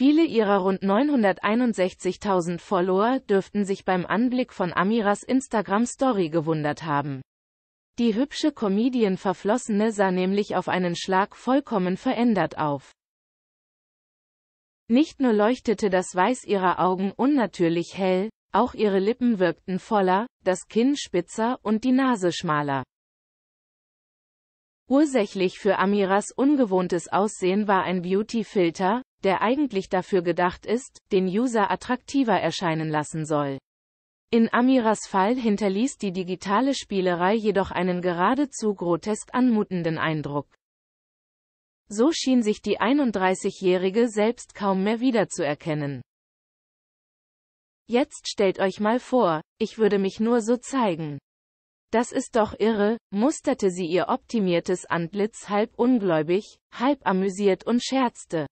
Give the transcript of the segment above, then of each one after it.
Viele ihrer rund 961.000 Follower dürften sich beim Anblick von Amiras Instagram-Story gewundert haben. Die hübsche Comedian-Verflossene sah nämlich auf einen Schlag vollkommen verändert auf. Nicht nur leuchtete das Weiß ihrer Augen unnatürlich hell, auch ihre Lippen wirkten voller, das Kinn spitzer und die Nase schmaler. Ursächlich für Amiras ungewohntes Aussehen war ein Beauty-Filter, der eigentlich dafür gedacht ist, den User attraktiver erscheinen lassen soll. In Amiras Fall hinterließ die digitale Spielerei jedoch einen geradezu grotesk anmutenden Eindruck. So schien sich die 31-Jährige selbst kaum mehr wiederzuerkennen. Jetzt stellt euch mal vor, ich würde mich nur so zeigen. Das ist doch irre, musterte sie ihr optimiertes Antlitz halb ungläubig, halb amüsiert und scherzte.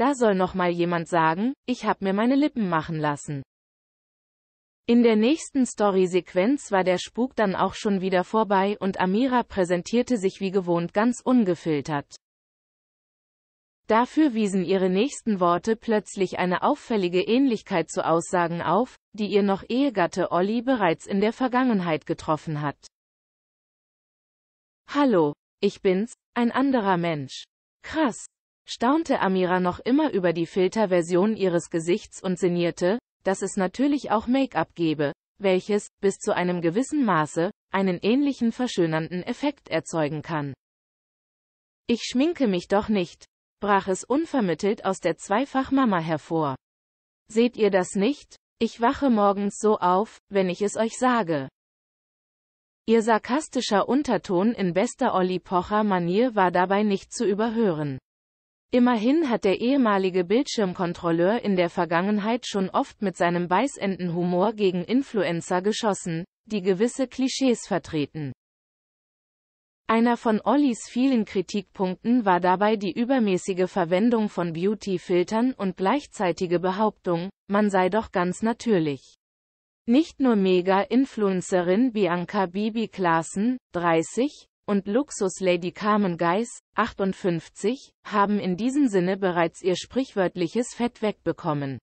Da soll noch mal jemand sagen, ich hab mir meine Lippen machen lassen. In der nächsten Story-Sequenz war der Spuk dann auch schon wieder vorbei und Amira präsentierte sich wie gewohnt ganz ungefiltert. Dafür wiesen ihre nächsten Worte plötzlich eine auffällige Ähnlichkeit zu Aussagen auf, die ihr noch Ehegatte Olli bereits in der Vergangenheit getroffen hat. Hallo, ich bin's, ein anderer Mensch. Krass, staunte Amira noch immer über die Filterversion ihres Gesichts und sinnierte, dass es natürlich auch Make-up gebe, welches, bis zu einem gewissen Maße, einen ähnlichen verschönernden Effekt erzeugen kann. Ich schminke mich doch nicht, brach es unvermittelt aus der Zweifachmama hervor. Seht ihr das nicht? Ich wache morgens so auf, wenn ich es euch sage. Ihr sarkastischer Unterton in bester Olli Pocher Manier war dabei nicht zu überhören. Immerhin hat der ehemalige Bildschirmkontrolleur in der Vergangenheit schon oft mit seinem Weißentenhumor gegen Influencer geschossen, die gewisse Klischees vertreten. Einer von Ollis vielen Kritikpunkten war dabei die übermäßige Verwendung von Beauty-Filtern und gleichzeitige Behauptung, man sei doch ganz natürlich. Nicht nur Mega-Influencerin Bianca Bibi Klaassen, 30, und Luxuslady Carmen Geiss, 58, haben in diesem Sinne bereits ihr sprichwörtliches Fett wegbekommen.